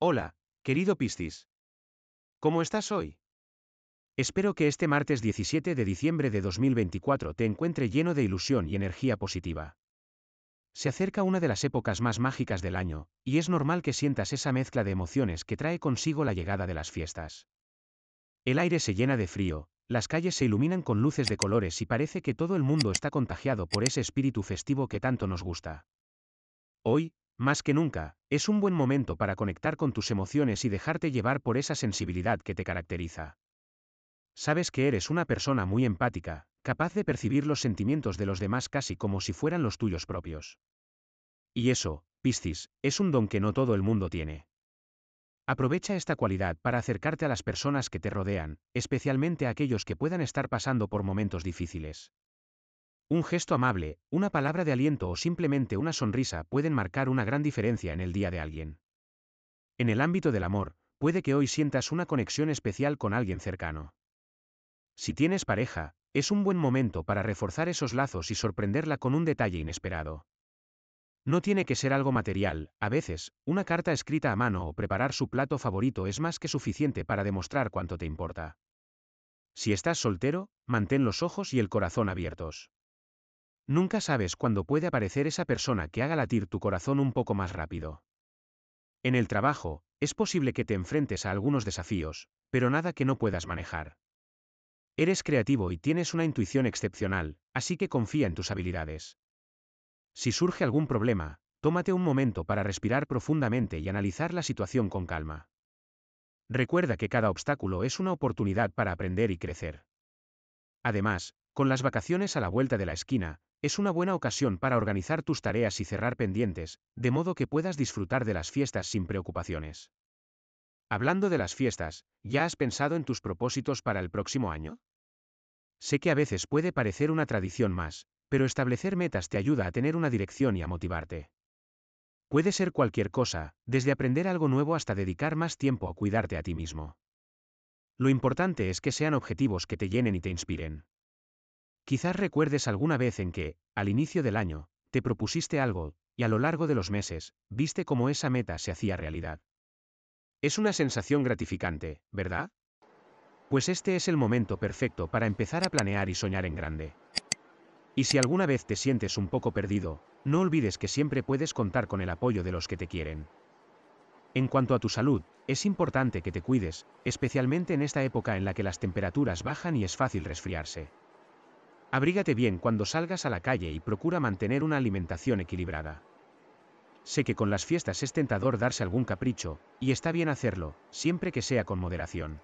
Hola, querido Piscis. ¿Cómo estás hoy? Espero que este martes 17 de diciembre de 2024 te encuentre lleno de ilusión y energía positiva. Se acerca una de las épocas más mágicas del año, y es normal que sientas esa mezcla de emociones que trae consigo la llegada de las fiestas. El aire se llena de frío, las calles se iluminan con luces de colores y parece que todo el mundo está contagiado por ese espíritu festivo que tanto nos gusta. Hoy, más que nunca, es un buen momento para conectar con tus emociones y dejarte llevar por esa sensibilidad que te caracteriza. Sabes que eres una persona muy empática, capaz de percibir los sentimientos de los demás casi como si fueran los tuyos propios. Y eso, Piscis, es un don que no todo el mundo tiene. Aprovecha esta cualidad para acercarte a las personas que te rodean, especialmente a aquellos que puedan estar pasando por momentos difíciles. Un gesto amable, una palabra de aliento o simplemente una sonrisa pueden marcar una gran diferencia en el día de alguien. En el ámbito del amor, puede que hoy sientas una conexión especial con alguien cercano. Si tienes pareja, es un buen momento para reforzar esos lazos y sorprenderla con un detalle inesperado. No tiene que ser algo material, a veces, una carta escrita a mano o preparar su plato favorito es más que suficiente para demostrar cuánto te importa. Si estás soltero, mantén los ojos y el corazón abiertos. Nunca sabes cuándo puede aparecer esa persona que haga latir tu corazón un poco más rápido. En el trabajo, es posible que te enfrentes a algunos desafíos, pero nada que no puedas manejar. Eres creativo y tienes una intuición excepcional, así que confía en tus habilidades. Si surge algún problema, tómate un momento para respirar profundamente y analizar la situación con calma. Recuerda que cada obstáculo es una oportunidad para aprender y crecer. Además, con las vacaciones a la vuelta de la esquina, es una buena ocasión para organizar tus tareas y cerrar pendientes, de modo que puedas disfrutar de las fiestas sin preocupaciones. Hablando de las fiestas, ¿ya has pensado en tus propósitos para el próximo año? Sé que a veces puede parecer una tradición más, pero establecer metas te ayuda a tener una dirección y a motivarte. Puede ser cualquier cosa, desde aprender algo nuevo hasta dedicar más tiempo a cuidarte a ti mismo. Lo importante es que sean objetivos que te llenen y te inspiren. Quizás recuerdes alguna vez en que, al inicio del año, te propusiste algo, y a lo largo de los meses, viste cómo esa meta se hacía realidad. Es una sensación gratificante, ¿verdad? Pues este es el momento perfecto para empezar a planear y soñar en grande. Y si alguna vez te sientes un poco perdido, no olvides que siempre puedes contar con el apoyo de los que te quieren. En cuanto a tu salud, es importante que te cuides, especialmente en esta época en la que las temperaturas bajan y es fácil resfriarse. Abrígate bien cuando salgas a la calle y procura mantener una alimentación equilibrada. Sé que con las fiestas es tentador darse algún capricho, y está bien hacerlo, siempre que sea con moderación.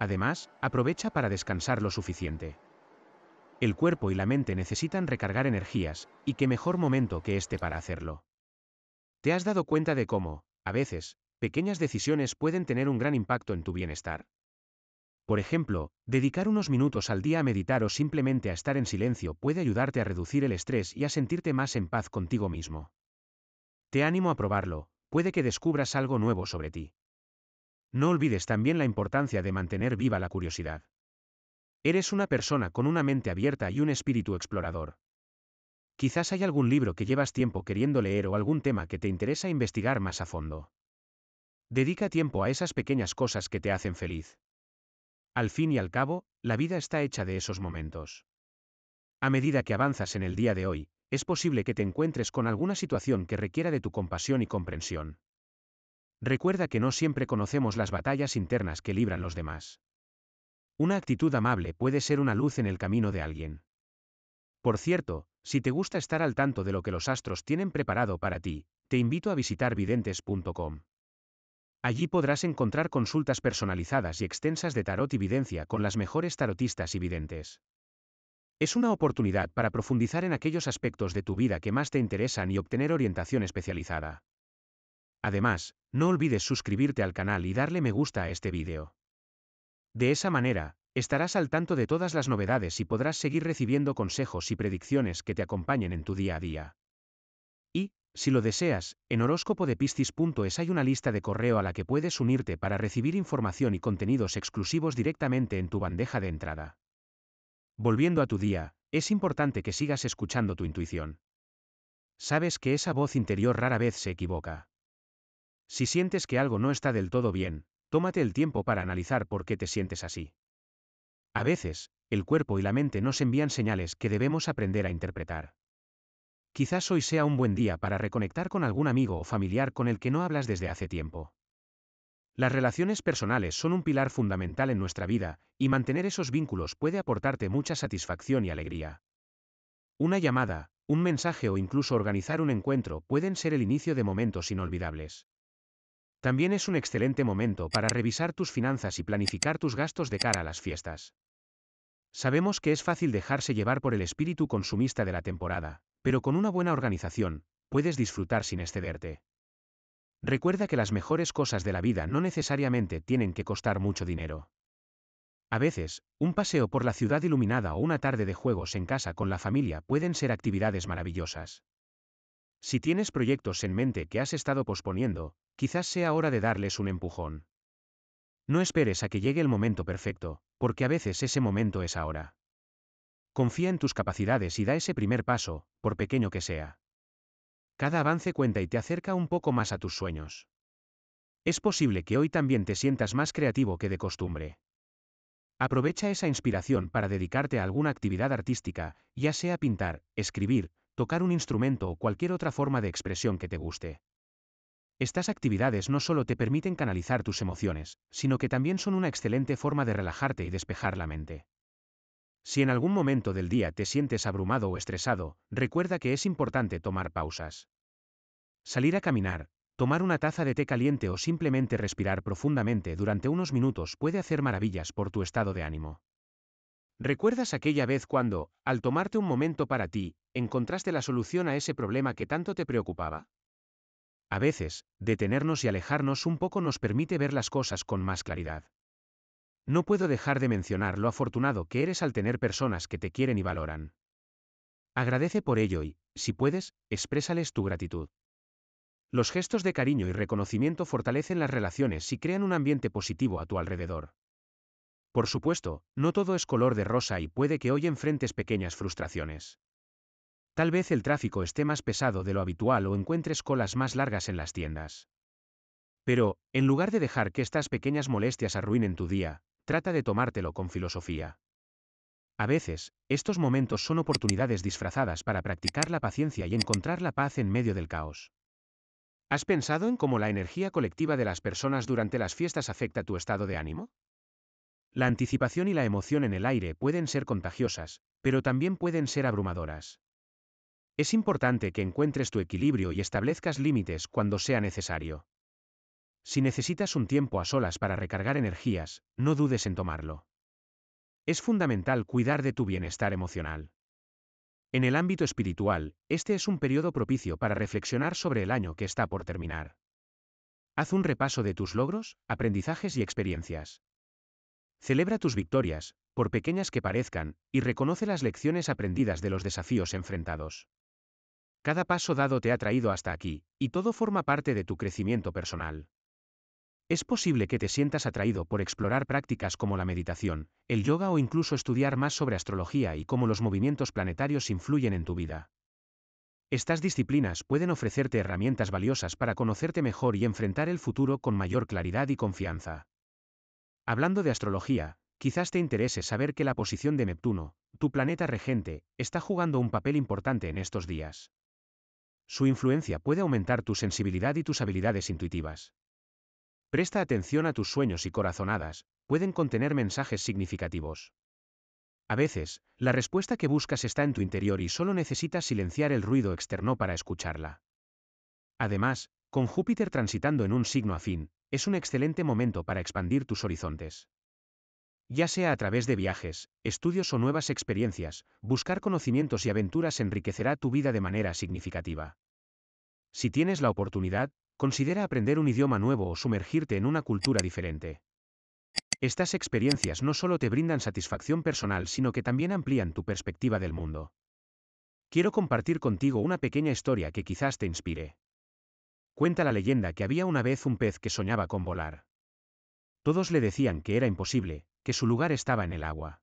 Además, aprovecha para descansar lo suficiente. El cuerpo y la mente necesitan recargar energías, y qué mejor momento que este para hacerlo. ¿Te has dado cuenta de cómo, a veces, pequeñas decisiones pueden tener un gran impacto en tu bienestar? Por ejemplo, dedicar unos minutos al día a meditar o simplemente a estar en silencio puede ayudarte a reducir el estrés y a sentirte más en paz contigo mismo. Te animo a probarlo, puede que descubras algo nuevo sobre ti. No olvides también la importancia de mantener viva la curiosidad. Eres una persona con una mente abierta y un espíritu explorador. Quizás hay algún libro que llevas tiempo queriendo leer o algún tema que te interesa investigar más a fondo. Dedica tiempo a esas pequeñas cosas que te hacen feliz. Al fin y al cabo, la vida está hecha de esos momentos. A medida que avanzas en el día de hoy, es posible que te encuentres con alguna situación que requiera de tu compasión y comprensión. Recuerda que no siempre conocemos las batallas internas que libran los demás. Una actitud amable puede ser una luz en el camino de alguien. Por cierto, si te gusta estar al tanto de lo que los astros tienen preparado para ti, te invito a visitar videntes.com. Allí podrás encontrar consultas personalizadas y extensas de tarot y videncia con las mejores tarotistas y videntes. Es una oportunidad para profundizar en aquellos aspectos de tu vida que más te interesan y obtener orientación especializada. Además, no olvides suscribirte al canal y darle me gusta a este vídeo. De esa manera, estarás al tanto de todas las novedades y podrás seguir recibiendo consejos y predicciones que te acompañen en tu día a día. Si lo deseas, en piscis.es hay una lista de correo a la que puedes unirte para recibir información y contenidos exclusivos directamente en tu bandeja de entrada. Volviendo a tu día, es importante que sigas escuchando tu intuición. Sabes que esa voz interior rara vez se equivoca. Si sientes que algo no está del todo bien, tómate el tiempo para analizar por qué te sientes así. A veces, el cuerpo y la mente nos envían señales que debemos aprender a interpretar. Quizás hoy sea un buen día para reconectar con algún amigo o familiar con el que no hablas desde hace tiempo. Las relaciones personales son un pilar fundamental en nuestra vida, y mantener esos vínculos puede aportarte mucha satisfacción y alegría. Una llamada, un mensaje o incluso organizar un encuentro pueden ser el inicio de momentos inolvidables. También es un excelente momento para revisar tus finanzas y planificar tus gastos de cara a las fiestas. Sabemos que es fácil dejarse llevar por el espíritu consumista de la temporada, pero con una buena organización, puedes disfrutar sin excederte. Recuerda que las mejores cosas de la vida no necesariamente tienen que costar mucho dinero. A veces, un paseo por la ciudad iluminada o una tarde de juegos en casa con la familia pueden ser actividades maravillosas. Si tienes proyectos en mente que has estado posponiendo, quizás sea hora de darles un empujón. No esperes a que llegue el momento perfecto, porque a veces ese momento es ahora. Confía en tus capacidades y da ese primer paso, por pequeño que sea. Cada avance cuenta y te acerca un poco más a tus sueños. Es posible que hoy también te sientas más creativo que de costumbre. Aprovecha esa inspiración para dedicarte a alguna actividad artística, ya sea pintar, escribir, tocar un instrumento o cualquier otra forma de expresión que te guste. Estas actividades no solo te permiten canalizar tus emociones, sino que también son una excelente forma de relajarte y despejar la mente. Si en algún momento del día te sientes abrumado o estresado, recuerda que es importante tomar pausas. Salir a caminar, tomar una taza de té caliente o simplemente respirar profundamente durante unos minutos puede hacer maravillas por tu estado de ánimo. ¿Recuerdas aquella vez cuando, al tomarte un momento para ti, encontraste la solución a ese problema que tanto te preocupaba? A veces, detenernos y alejarnos un poco nos permite ver las cosas con más claridad. No puedo dejar de mencionar lo afortunado que eres al tener personas que te quieren y valoran. Agradece por ello y, si puedes, exprésales tu gratitud. Los gestos de cariño y reconocimiento fortalecen las relaciones y crean un ambiente positivo a tu alrededor. Por supuesto, no todo es color de rosa y puede que hoy enfrentes pequeñas frustraciones. Tal vez el tráfico esté más pesado de lo habitual o encuentres colas más largas en las tiendas. Pero, en lugar de dejar que estas pequeñas molestias arruinen tu día, trata de tomártelo con filosofía. A veces, estos momentos son oportunidades disfrazadas para practicar la paciencia y encontrar la paz en medio del caos. ¿Has pensado en cómo la energía colectiva de las personas durante las fiestas afecta tu estado de ánimo? La anticipación y la emoción en el aire pueden ser contagiosas, pero también pueden ser abrumadoras. Es importante que encuentres tu equilibrio y establezcas límites cuando sea necesario. Si necesitas un tiempo a solas para recargar energías, no dudes en tomarlo. Es fundamental cuidar de tu bienestar emocional. En el ámbito espiritual, este es un periodo propicio para reflexionar sobre el año que está por terminar. Haz un repaso de tus logros, aprendizajes y experiencias. Celebra tus victorias, por pequeñas que parezcan, y reconoce las lecciones aprendidas de los desafíos enfrentados. Cada paso dado te ha traído hasta aquí, y todo forma parte de tu crecimiento personal. Es posible que te sientas atraído por explorar prácticas como la meditación, el yoga o incluso estudiar más sobre astrología y cómo los movimientos planetarios influyen en tu vida. Estas disciplinas pueden ofrecerte herramientas valiosas para conocerte mejor y enfrentar el futuro con mayor claridad y confianza. Hablando de astrología, quizás te interese saber que la posición de Neptuno, tu planeta regente, está jugando un papel importante en estos días. Su influencia puede aumentar tu sensibilidad y tus habilidades intuitivas. Presta atención a tus sueños y corazonadas, pueden contener mensajes significativos. A veces, la respuesta que buscas está en tu interior y solo necesitas silenciar el ruido externo para escucharla. Además, con Júpiter transitando en un signo afín, es un excelente momento para expandir tus horizontes. Ya sea a través de viajes, estudios o nuevas experiencias, buscar conocimientos y aventuras enriquecerá tu vida de manera significativa. Si tienes la oportunidad, Considera aprender un idioma nuevo o sumergirte en una cultura diferente. Estas experiencias no solo te brindan satisfacción personal, sino que también amplían tu perspectiva del mundo. Quiero compartir contigo una pequeña historia que quizás te inspire. Cuenta la leyenda que había una vez un pez que soñaba con volar. Todos le decían que era imposible, que su lugar estaba en el agua.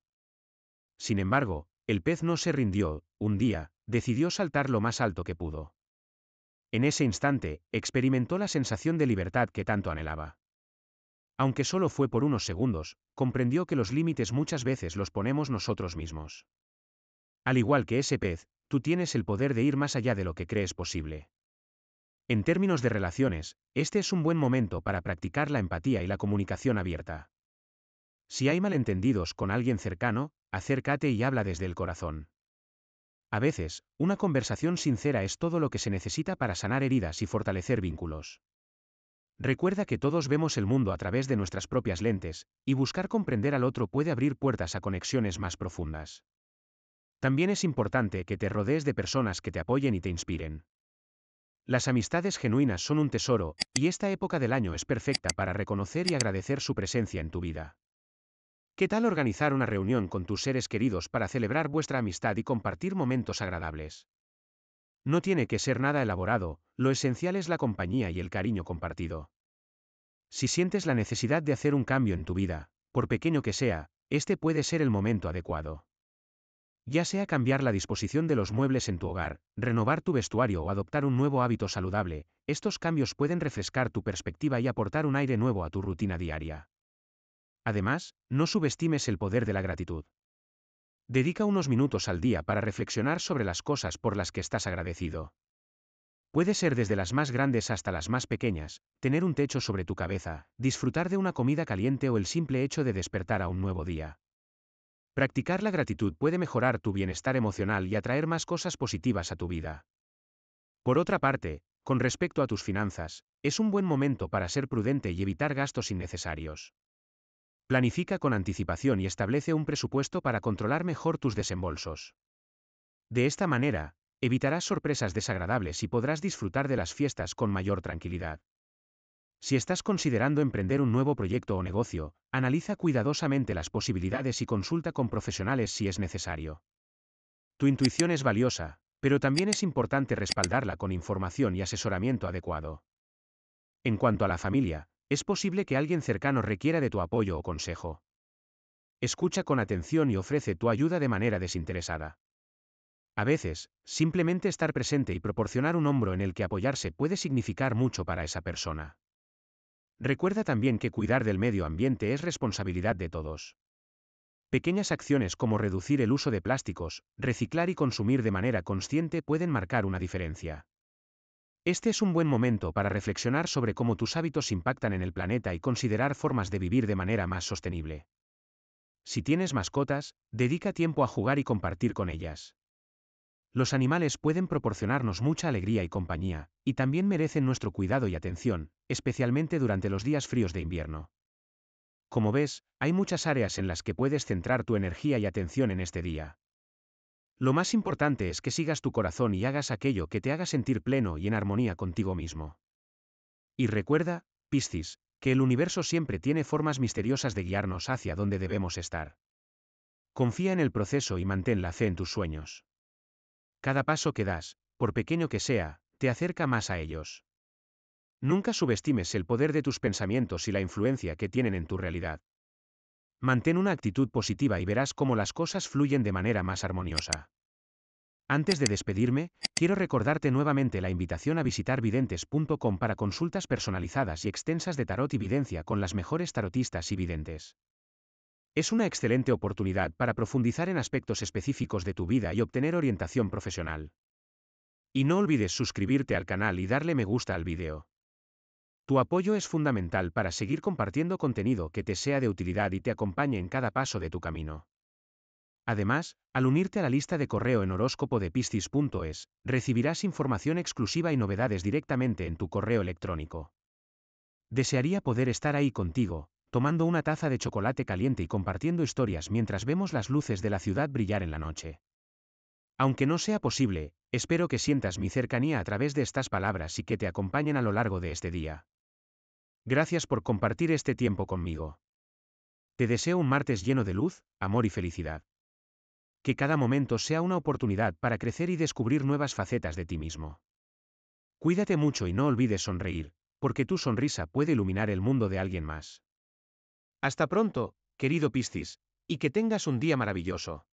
Sin embargo, el pez no se rindió, un día, decidió saltar lo más alto que pudo. En ese instante, experimentó la sensación de libertad que tanto anhelaba. Aunque solo fue por unos segundos, comprendió que los límites muchas veces los ponemos nosotros mismos. Al igual que ese pez, tú tienes el poder de ir más allá de lo que crees posible. En términos de relaciones, este es un buen momento para practicar la empatía y la comunicación abierta. Si hay malentendidos con alguien cercano, acércate y habla desde el corazón. A veces, una conversación sincera es todo lo que se necesita para sanar heridas y fortalecer vínculos. Recuerda que todos vemos el mundo a través de nuestras propias lentes, y buscar comprender al otro puede abrir puertas a conexiones más profundas. También es importante que te rodees de personas que te apoyen y te inspiren. Las amistades genuinas son un tesoro, y esta época del año es perfecta para reconocer y agradecer su presencia en tu vida. ¿Qué tal organizar una reunión con tus seres queridos para celebrar vuestra amistad y compartir momentos agradables? No tiene que ser nada elaborado, lo esencial es la compañía y el cariño compartido. Si sientes la necesidad de hacer un cambio en tu vida, por pequeño que sea, este puede ser el momento adecuado. Ya sea cambiar la disposición de los muebles en tu hogar, renovar tu vestuario o adoptar un nuevo hábito saludable, estos cambios pueden refrescar tu perspectiva y aportar un aire nuevo a tu rutina diaria. Además, no subestimes el poder de la gratitud. Dedica unos minutos al día para reflexionar sobre las cosas por las que estás agradecido. Puede ser desde las más grandes hasta las más pequeñas, tener un techo sobre tu cabeza, disfrutar de una comida caliente o el simple hecho de despertar a un nuevo día. Practicar la gratitud puede mejorar tu bienestar emocional y atraer más cosas positivas a tu vida. Por otra parte, con respecto a tus finanzas, es un buen momento para ser prudente y evitar gastos innecesarios. Planifica con anticipación y establece un presupuesto para controlar mejor tus desembolsos. De esta manera, evitarás sorpresas desagradables y podrás disfrutar de las fiestas con mayor tranquilidad. Si estás considerando emprender un nuevo proyecto o negocio, analiza cuidadosamente las posibilidades y consulta con profesionales si es necesario. Tu intuición es valiosa, pero también es importante respaldarla con información y asesoramiento adecuado. En cuanto a la familia, es posible que alguien cercano requiera de tu apoyo o consejo. Escucha con atención y ofrece tu ayuda de manera desinteresada. A veces, simplemente estar presente y proporcionar un hombro en el que apoyarse puede significar mucho para esa persona. Recuerda también que cuidar del medio ambiente es responsabilidad de todos. Pequeñas acciones como reducir el uso de plásticos, reciclar y consumir de manera consciente pueden marcar una diferencia. Este es un buen momento para reflexionar sobre cómo tus hábitos impactan en el planeta y considerar formas de vivir de manera más sostenible. Si tienes mascotas, dedica tiempo a jugar y compartir con ellas. Los animales pueden proporcionarnos mucha alegría y compañía, y también merecen nuestro cuidado y atención, especialmente durante los días fríos de invierno. Como ves, hay muchas áreas en las que puedes centrar tu energía y atención en este día. Lo más importante es que sigas tu corazón y hagas aquello que te haga sentir pleno y en armonía contigo mismo. Y recuerda, Piscis, que el universo siempre tiene formas misteriosas de guiarnos hacia donde debemos estar. Confía en el proceso y mantén la fe en tus sueños. Cada paso que das, por pequeño que sea, te acerca más a ellos. Nunca subestimes el poder de tus pensamientos y la influencia que tienen en tu realidad. Mantén una actitud positiva y verás cómo las cosas fluyen de manera más armoniosa. Antes de despedirme, quiero recordarte nuevamente la invitación a visitar videntes.com para consultas personalizadas y extensas de tarot y videncia con las mejores tarotistas y videntes. Es una excelente oportunidad para profundizar en aspectos específicos de tu vida y obtener orientación profesional. Y no olvides suscribirte al canal y darle me gusta al vídeo. Tu apoyo es fundamental para seguir compartiendo contenido que te sea de utilidad y te acompañe en cada paso de tu camino. Además, al unirte a la lista de correo en horóscopo de piscis.es, recibirás información exclusiva y novedades directamente en tu correo electrónico. Desearía poder estar ahí contigo, tomando una taza de chocolate caliente y compartiendo historias mientras vemos las luces de la ciudad brillar en la noche. Aunque no sea posible, espero que sientas mi cercanía a través de estas palabras y que te acompañen a lo largo de este día. Gracias por compartir este tiempo conmigo. Te deseo un martes lleno de luz, amor y felicidad. Que cada momento sea una oportunidad para crecer y descubrir nuevas facetas de ti mismo. Cuídate mucho y no olvides sonreír, porque tu sonrisa puede iluminar el mundo de alguien más. Hasta pronto, querido Piscis, y que tengas un día maravilloso.